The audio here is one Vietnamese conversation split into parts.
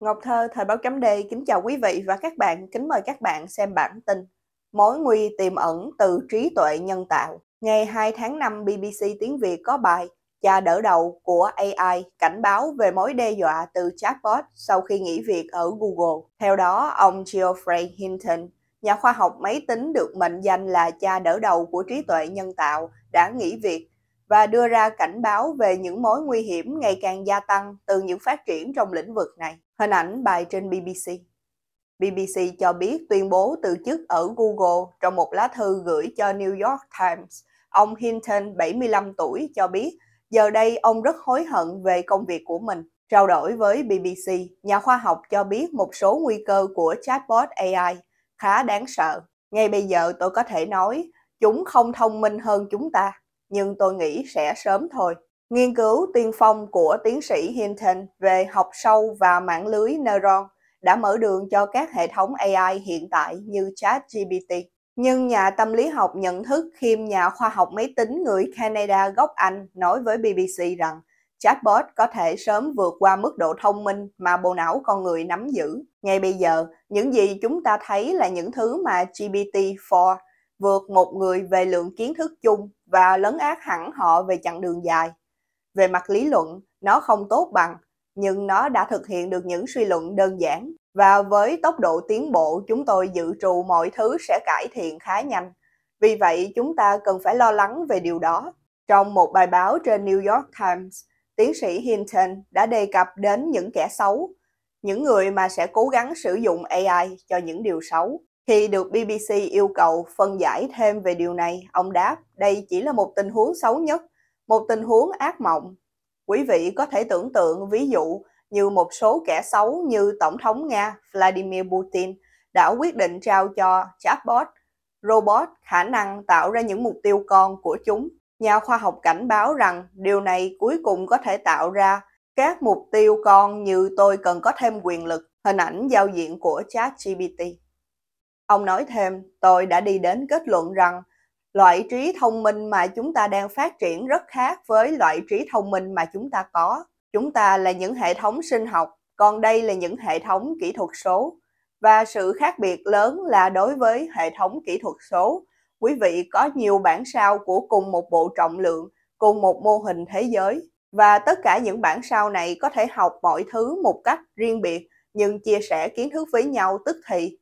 Ngọc Thơ, Thời báo chấm D kính chào quý vị và các bạn. Kính mời các bạn xem bản tin Mối nguy tiềm ẩn từ trí tuệ nhân tạo. Ngày 2 tháng 5, BBC Tiếng Việt có bài Cha đỡ đầu của AI cảnh báo về mối đe dọa từ chatbot sau khi nghỉ việc ở Google. Theo đó, ông Geoffrey Hinton, nhà khoa học máy tính được mệnh danh là cha đỡ đầu của trí tuệ nhân tạo, đã nghỉ việc và đưa ra cảnh báo về những mối nguy hiểm ngày càng gia tăng từ những phát triển trong lĩnh vực này. Hình ảnh bài trên BBC. BBC cho biết tuyên bố từ chức ở Google trong một lá thư gửi cho New York Times. Ông Hinton, 75 tuổi, cho biết giờ đây ông rất hối hận về công việc của mình. Trao đổi với BBC, nhà khoa học cho biết một số nguy cơ của chatbot AI khá đáng sợ. Ngay bây giờ tôi có thể nói, chúng không thông minh hơn chúng ta, nhưng tôi nghĩ sẽ sớm thôi. Nghiên cứu tiên phong của tiến sĩ Hinton về học sâu và mạng lưới neuron đã mở đường cho các hệ thống AI hiện tại như ChatGPT. Nhưng nhà tâm lý học nhận thức khiêm nhà khoa học máy tính người Canada gốc Anh nói với BBC rằng chatbot có thể sớm vượt qua mức độ thông minh mà bộ não con người nắm giữ. Ngay bây giờ, những gì chúng ta thấy là những thứ mà GPT-4 vượt một người về lượng kiến thức chung và lấn át hẳn họ về chặng đường dài. Về mặt lý luận, nó không tốt bằng, nhưng nó đã thực hiện được những suy luận đơn giản. Và với tốc độ tiến bộ, chúng tôi dự trù mọi thứ sẽ cải thiện khá nhanh. Vì vậy, chúng ta cần phải lo lắng về điều đó. Trong một bài báo trên New York Times, tiến sĩ Hinton đã đề cập đến những kẻ xấu, những người mà sẽ cố gắng sử dụng AI cho những điều xấu. Khi được BBC yêu cầu phân giải thêm về điều này, ông đáp đây chỉ là một tình huống xấu nhất một tình huống ác mộng. Quý vị có thể tưởng tượng ví dụ như một số kẻ xấu như Tổng thống Nga Vladimir Putin đã quyết định trao cho chatbot, robot khả năng tạo ra những mục tiêu con của chúng. Nhà khoa học cảnh báo rằng điều này cuối cùng có thể tạo ra các mục tiêu con như tôi cần có thêm quyền lực, hình ảnh giao diện của ChatGPT. Ông nói thêm, tôi đã đi đến kết luận rằng loại trí thông minh mà chúng ta đang phát triển rất khác với loại trí thông minh mà chúng ta có chúng ta là những hệ thống sinh học còn đây là những hệ thống kỹ thuật số và sự khác biệt lớn là đối với hệ thống kỹ thuật số quý vị có nhiều bản sao của cùng một bộ trọng lượng cùng một mô hình thế giới và tất cả những bản sao này có thể học mọi thứ một cách riêng biệt nhưng chia sẻ kiến thức với nhau tức thì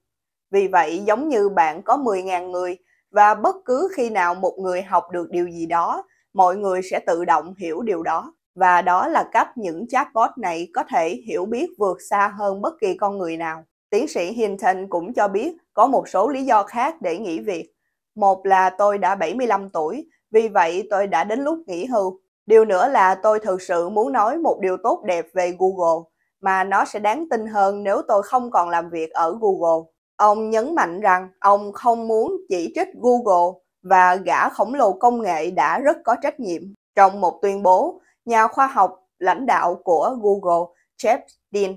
vì vậy giống như bạn có 10.000 người và bất cứ khi nào một người học được điều gì đó mọi người sẽ tự động hiểu điều đó và đó là cách những chatbot này có thể hiểu biết vượt xa hơn bất kỳ con người nào tiến sĩ hinton cũng cho biết có một số lý do khác để nghỉ việc một là tôi đã 75 tuổi vì vậy tôi đã đến lúc nghỉ hưu điều nữa là tôi thực sự muốn nói một điều tốt đẹp về google mà nó sẽ đáng tin hơn nếu tôi không còn làm việc ở google Ông nhấn mạnh rằng ông không muốn chỉ trích Google và gã khổng lồ công nghệ đã rất có trách nhiệm. Trong một tuyên bố, nhà khoa học lãnh đạo của Google, Jeff Dean,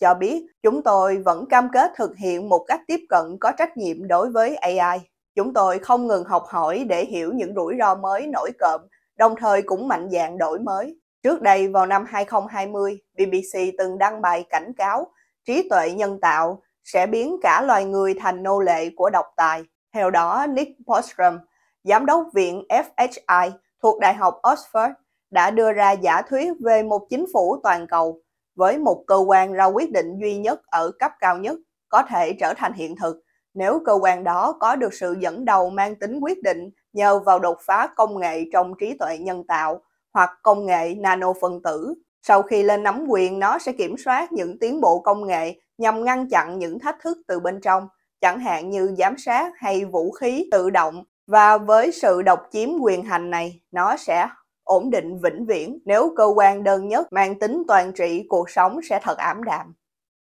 cho biết chúng tôi vẫn cam kết thực hiện một cách tiếp cận có trách nhiệm đối với AI. Chúng tôi không ngừng học hỏi để hiểu những rủi ro mới nổi cộm, đồng thời cũng mạnh dạn đổi mới. Trước đây vào năm 2020, BBC từng đăng bài cảnh cáo trí tuệ nhân tạo sẽ biến cả loài người thành nô lệ của độc tài. Theo đó, Nick Bostrom, giám đốc viện FHI thuộc Đại học Oxford, đã đưa ra giả thuyết về một chính phủ toàn cầu với một cơ quan ra quyết định duy nhất ở cấp cao nhất có thể trở thành hiện thực nếu cơ quan đó có được sự dẫn đầu mang tính quyết định nhờ vào đột phá công nghệ trong trí tuệ nhân tạo hoặc công nghệ nano phân tử sau khi lên nắm quyền, nó sẽ kiểm soát những tiến bộ công nghệ nhằm ngăn chặn những thách thức từ bên trong, chẳng hạn như giám sát hay vũ khí tự động. Và với sự độc chiếm quyền hành này, nó sẽ ổn định vĩnh viễn nếu cơ quan đơn nhất mang tính toàn trị cuộc sống sẽ thật ảm đạm.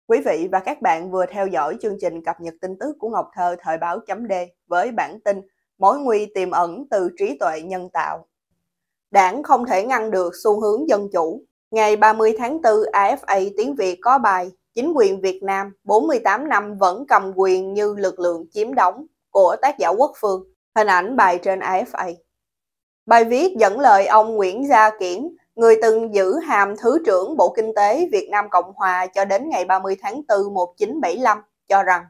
Quý vị và các bạn vừa theo dõi chương trình cập nhật tin tức của Ngọc Thơ thời báo chấm D với bản tin Mối nguy tiềm ẩn từ trí tuệ nhân tạo. Đảng không thể ngăn được xu hướng dân chủ, Ngày 30 tháng 4, AFA tiếng Việt có bài Chính quyền Việt Nam 48 năm vẫn cầm quyền như lực lượng chiếm đóng của tác giả Quốc Phương, hình ảnh bài trên AFA. Bài viết dẫn lời ông Nguyễn Gia Kiển, người từng giữ hàm Thứ trưởng Bộ Kinh tế Việt Nam Cộng Hòa cho đến ngày 30 tháng 4 1975, cho rằng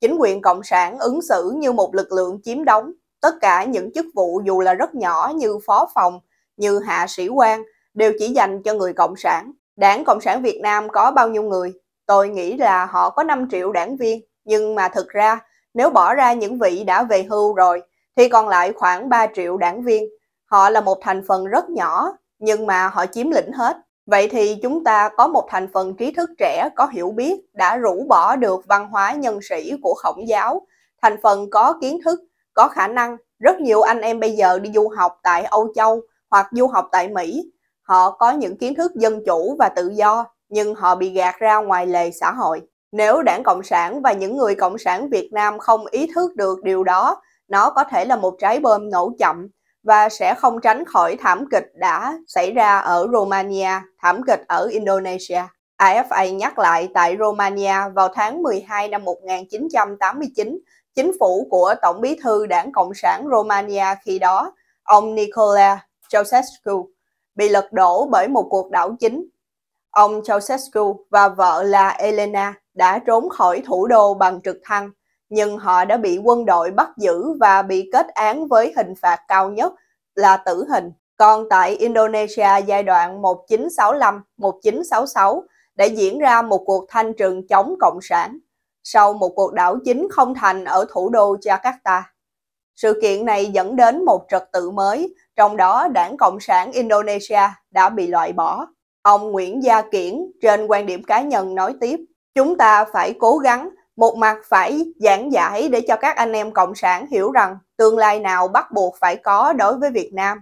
chính quyền Cộng sản ứng xử như một lực lượng chiếm đóng. Tất cả những chức vụ dù là rất nhỏ như phó phòng, như hạ sĩ quan, đều chỉ dành cho người Cộng sản. Đảng Cộng sản Việt Nam có bao nhiêu người? Tôi nghĩ là họ có 5 triệu đảng viên, nhưng mà thực ra nếu bỏ ra những vị đã về hưu rồi thì còn lại khoảng 3 triệu đảng viên. Họ là một thành phần rất nhỏ, nhưng mà họ chiếm lĩnh hết. Vậy thì chúng ta có một thành phần trí thức trẻ có hiểu biết đã rũ bỏ được văn hóa nhân sĩ của khổng giáo, thành phần có kiến thức, có khả năng. Rất nhiều anh em bây giờ đi du học tại Âu Châu hoặc du học tại Mỹ họ có những kiến thức dân chủ và tự do nhưng họ bị gạt ra ngoài lề xã hội nếu đảng cộng sản và những người cộng sản việt nam không ý thức được điều đó nó có thể là một trái bom nổ chậm và sẽ không tránh khỏi thảm kịch đã xảy ra ở Romania, thảm kịch ở Indonesia. AFA nhắc lại tại Romania vào tháng 12 năm 1989, chính phủ của Tổng bí thư đảng Cộng sản Romania khi đó, ông Nicolae Ceausescu bị lật đổ bởi một cuộc đảo chính. Ông Ceausescu và vợ là Elena đã trốn khỏi thủ đô bằng trực thăng, nhưng họ đã bị quân đội bắt giữ và bị kết án với hình phạt cao nhất là tử hình. Còn tại Indonesia giai đoạn 1965-1966 đã diễn ra một cuộc thanh trừng chống Cộng sản sau một cuộc đảo chính không thành ở thủ đô Jakarta. Sự kiện này dẫn đến một trật tự mới trong đó đảng Cộng sản Indonesia đã bị loại bỏ. Ông Nguyễn Gia Kiển trên quan điểm cá nhân nói tiếp, chúng ta phải cố gắng một mặt phải giảng giải để cho các anh em cộng sản hiểu rằng tương lai nào bắt buộc phải có đối với Việt Nam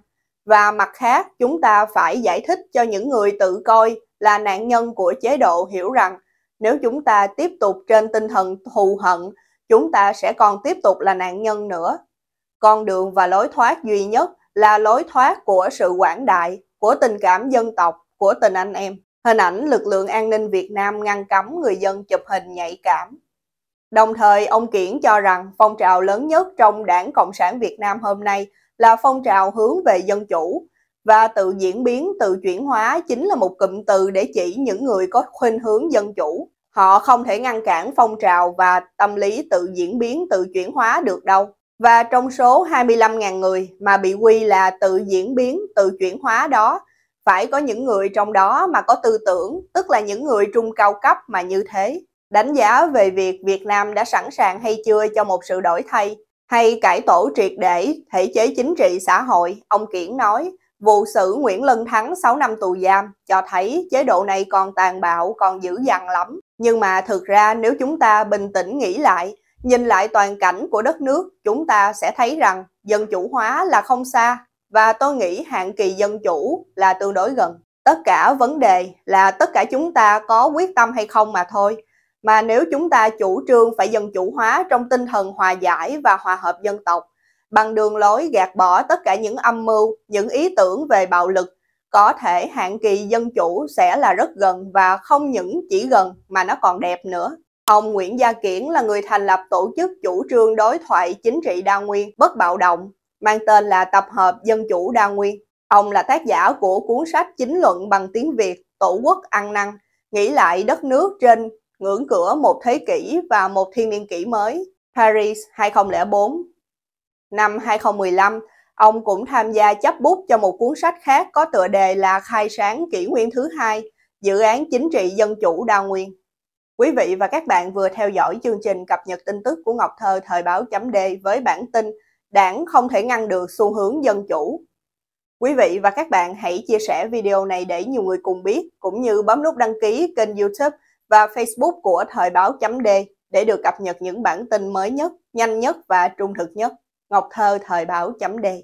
và mặt khác chúng ta phải giải thích cho những người tự coi là nạn nhân của chế độ hiểu rằng nếu chúng ta tiếp tục trên tinh thần thù hận chúng ta sẽ còn tiếp tục là nạn nhân nữa con đường và lối thoát duy nhất là lối thoát của sự quảng đại, của tình cảm dân tộc, của tình anh em. Hình ảnh lực lượng an ninh Việt Nam ngăn cấm người dân chụp hình nhạy cảm. Đồng thời, ông Kiển cho rằng phong trào lớn nhất trong đảng Cộng sản Việt Nam hôm nay là phong trào hướng về dân chủ, và tự diễn biến, tự chuyển hóa chính là một cụm từ để chỉ những người có khuynh hướng dân chủ. Họ không thể ngăn cản phong trào và tâm lý tự diễn biến, tự chuyển hóa được đâu. Và trong số 25.000 người mà bị quy là tự diễn biến, tự chuyển hóa đó, phải có những người trong đó mà có tư tưởng, tức là những người trung cao cấp mà như thế. Đánh giá về việc Việt Nam đã sẵn sàng hay chưa cho một sự đổi thay, hay cải tổ triệt để thể chế chính trị xã hội, ông Kiển nói, vụ xử Nguyễn Lân Thắng 6 năm tù giam cho thấy chế độ này còn tàn bạo, còn dữ dằn lắm. Nhưng mà thực ra nếu chúng ta bình tĩnh nghĩ lại, Nhìn lại toàn cảnh của đất nước, chúng ta sẽ thấy rằng dân chủ hóa là không xa và tôi nghĩ hạn kỳ dân chủ là tương đối gần. Tất cả vấn đề là tất cả chúng ta có quyết tâm hay không mà thôi. Mà nếu chúng ta chủ trương phải dân chủ hóa trong tinh thần hòa giải và hòa hợp dân tộc, bằng đường lối gạt bỏ tất cả những âm mưu, những ý tưởng về bạo lực, có thể hạn kỳ dân chủ sẽ là rất gần và không những chỉ gần mà nó còn đẹp nữa. Ông Nguyễn Gia Kiển là người thành lập tổ chức chủ trương đối thoại chính trị đa nguyên bất bạo động, mang tên là Tập hợp Dân chủ đa nguyên. Ông là tác giả của cuốn sách chính luận bằng tiếng Việt Tổ quốc ăn năn, nghĩ lại đất nước trên ngưỡng cửa một thế kỷ và một thiên niên kỷ mới, Paris 2004. Năm 2015, ông cũng tham gia chấp bút cho một cuốn sách khác có tựa đề là Khai sáng kỷ nguyên thứ hai, dự án chính trị dân chủ đa nguyên. Quý vị và các bạn vừa theo dõi chương trình cập nhật tin tức của Ngọc Thơ Thời báo chấm D với bản tin Đảng không thể ngăn được xu hướng dân chủ. Quý vị và các bạn hãy chia sẻ video này để nhiều người cùng biết, cũng như bấm nút đăng ký kênh youtube và facebook của Thời báo chấm D để được cập nhật những bản tin mới nhất, nhanh nhất và trung thực nhất. Ngọc Thơ Thời báo chấm D